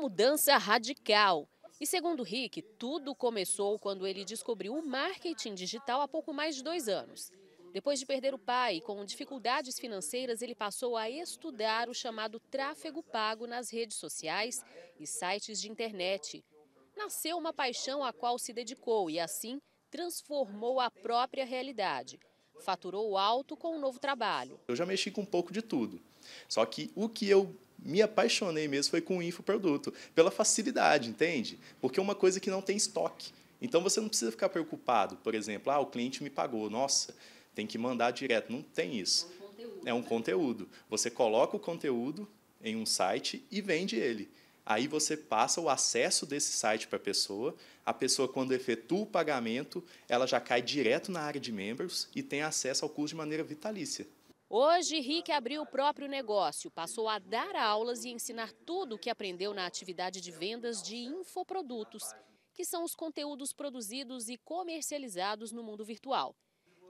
mudança radical. E segundo Rick, tudo começou quando ele descobriu o marketing digital há pouco mais de dois anos. Depois de perder o pai com dificuldades financeiras, ele passou a estudar o chamado tráfego pago nas redes sociais e sites de internet. Nasceu uma paixão à qual se dedicou e assim transformou a própria realidade. Faturou alto com o um novo trabalho. Eu já mexi com um pouco de tudo. Só que o que eu me apaixonei mesmo foi com o infoproduto, pela facilidade, entende? Porque é uma coisa que não tem estoque. Então você não precisa ficar preocupado, por exemplo, ah, o cliente me pagou, nossa, tem que mandar direto. Não tem isso. É um conteúdo. É um né? conteúdo. Você coloca o conteúdo em um site e vende ele. Aí você passa o acesso desse site para a pessoa. A pessoa, quando efetua o pagamento, ela já cai direto na área de membros e tem acesso ao curso de maneira vitalícia. Hoje, Rick abriu o próprio negócio, passou a dar aulas e ensinar tudo o que aprendeu na atividade de vendas de infoprodutos, que são os conteúdos produzidos e comercializados no mundo virtual.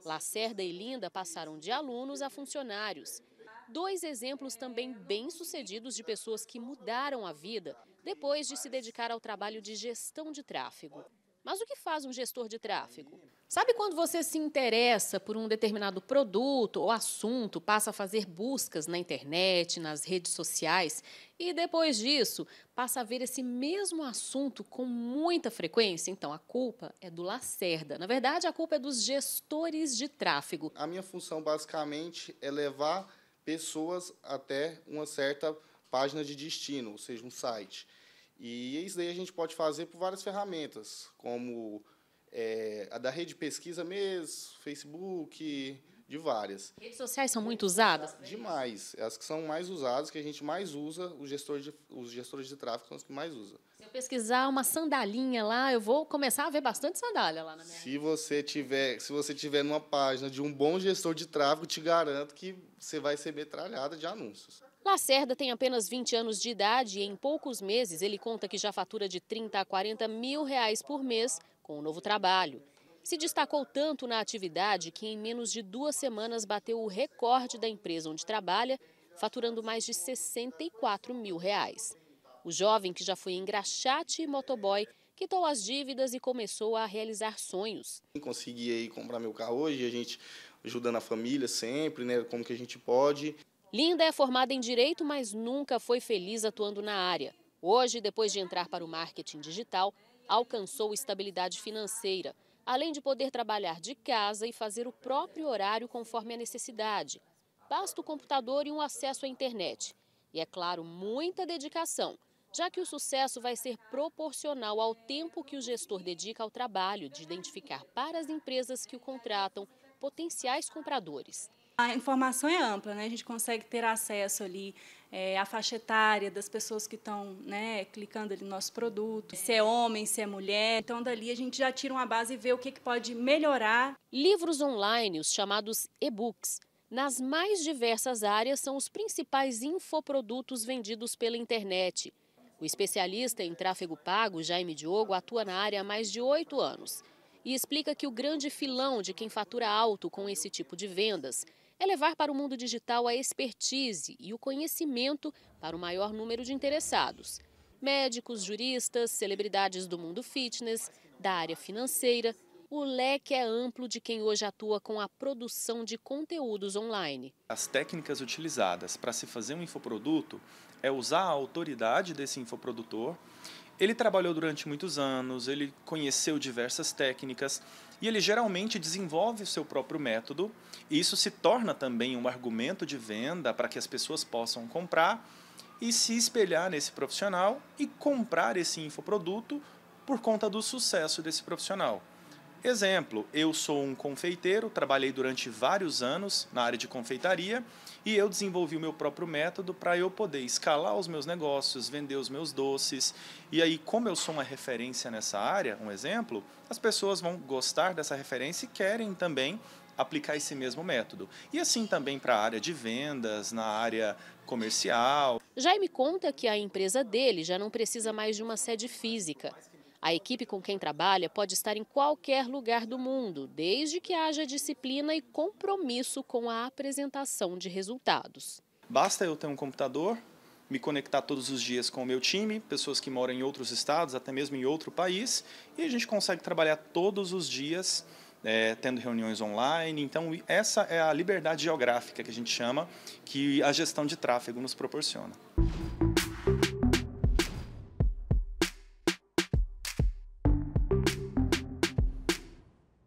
Lacerda e Linda passaram de alunos a funcionários. Dois exemplos também bem-sucedidos de pessoas que mudaram a vida depois de se dedicar ao trabalho de gestão de tráfego. Mas o que faz um gestor de tráfego? Sabe quando você se interessa por um determinado produto ou assunto, passa a fazer buscas na internet, nas redes sociais e depois disso passa a ver esse mesmo assunto com muita frequência? Então a culpa é do Lacerda. Na verdade, a culpa é dos gestores de tráfego. A minha função basicamente é levar pessoas até uma certa página de destino, ou seja, um site. E isso daí a gente pode fazer por várias ferramentas, como é, a da rede pesquisa mesmo, Facebook, de várias. Redes sociais são muito usadas? Demais. As que são mais usadas, que a gente mais usa, os gestores de, os gestores de tráfego são os que mais usam. Se eu pesquisar uma sandalinha lá, eu vou começar a ver bastante sandália lá na minha se você tiver Se você tiver numa página de um bom gestor de tráfego, te garanto que você vai ser metralhada de anúncios. Lacerda tem apenas 20 anos de idade e em poucos meses ele conta que já fatura de 30 a 40 mil reais por mês com o novo trabalho. Se destacou tanto na atividade que em menos de duas semanas bateu o recorde da empresa onde trabalha, faturando mais de 64 mil reais. O jovem que já foi engraxate e motoboy quitou as dívidas e começou a realizar sonhos. Consegui aí comprar meu carro hoje, a gente ajudando a família sempre, né, como que a gente pode. Linda é formada em direito, mas nunca foi feliz atuando na área. Hoje, depois de entrar para o marketing digital, alcançou estabilidade financeira, além de poder trabalhar de casa e fazer o próprio horário conforme a necessidade. Basta o computador e um acesso à internet. E é claro, muita dedicação, já que o sucesso vai ser proporcional ao tempo que o gestor dedica ao trabalho de identificar para as empresas que o contratam potenciais compradores. A informação é ampla, né? a gente consegue ter acesso ali é, à faixa etária das pessoas que estão né, clicando ali no nosso produto, se é homem, se é mulher. Então, dali a gente já tira uma base e vê o que, que pode melhorar. Livros online, os chamados e-books, nas mais diversas áreas são os principais infoprodutos vendidos pela internet. O especialista em tráfego pago, Jaime Diogo, atua na área há mais de oito anos e explica que o grande filão de quem fatura alto com esse tipo de vendas é levar para o mundo digital a expertise e o conhecimento para o maior número de interessados. Médicos, juristas, celebridades do mundo fitness, da área financeira, o leque é amplo de quem hoje atua com a produção de conteúdos online. As técnicas utilizadas para se fazer um infoproduto é usar a autoridade desse infoprodutor ele trabalhou durante muitos anos, ele conheceu diversas técnicas e ele geralmente desenvolve o seu próprio método. E isso se torna também um argumento de venda para que as pessoas possam comprar e se espelhar nesse profissional e comprar esse infoproduto por conta do sucesso desse profissional. Exemplo, eu sou um confeiteiro, trabalhei durante vários anos na área de confeitaria e eu desenvolvi o meu próprio método para eu poder escalar os meus negócios, vender os meus doces. E aí, como eu sou uma referência nessa área, um exemplo, as pessoas vão gostar dessa referência e querem também aplicar esse mesmo método. E assim também para a área de vendas, na área comercial. Jaime conta que a empresa dele já não precisa mais de uma sede física. A equipe com quem trabalha pode estar em qualquer lugar do mundo, desde que haja disciplina e compromisso com a apresentação de resultados. Basta eu ter um computador, me conectar todos os dias com o meu time, pessoas que moram em outros estados, até mesmo em outro país, e a gente consegue trabalhar todos os dias, é, tendo reuniões online. Então, essa é a liberdade geográfica que a gente chama, que a gestão de tráfego nos proporciona.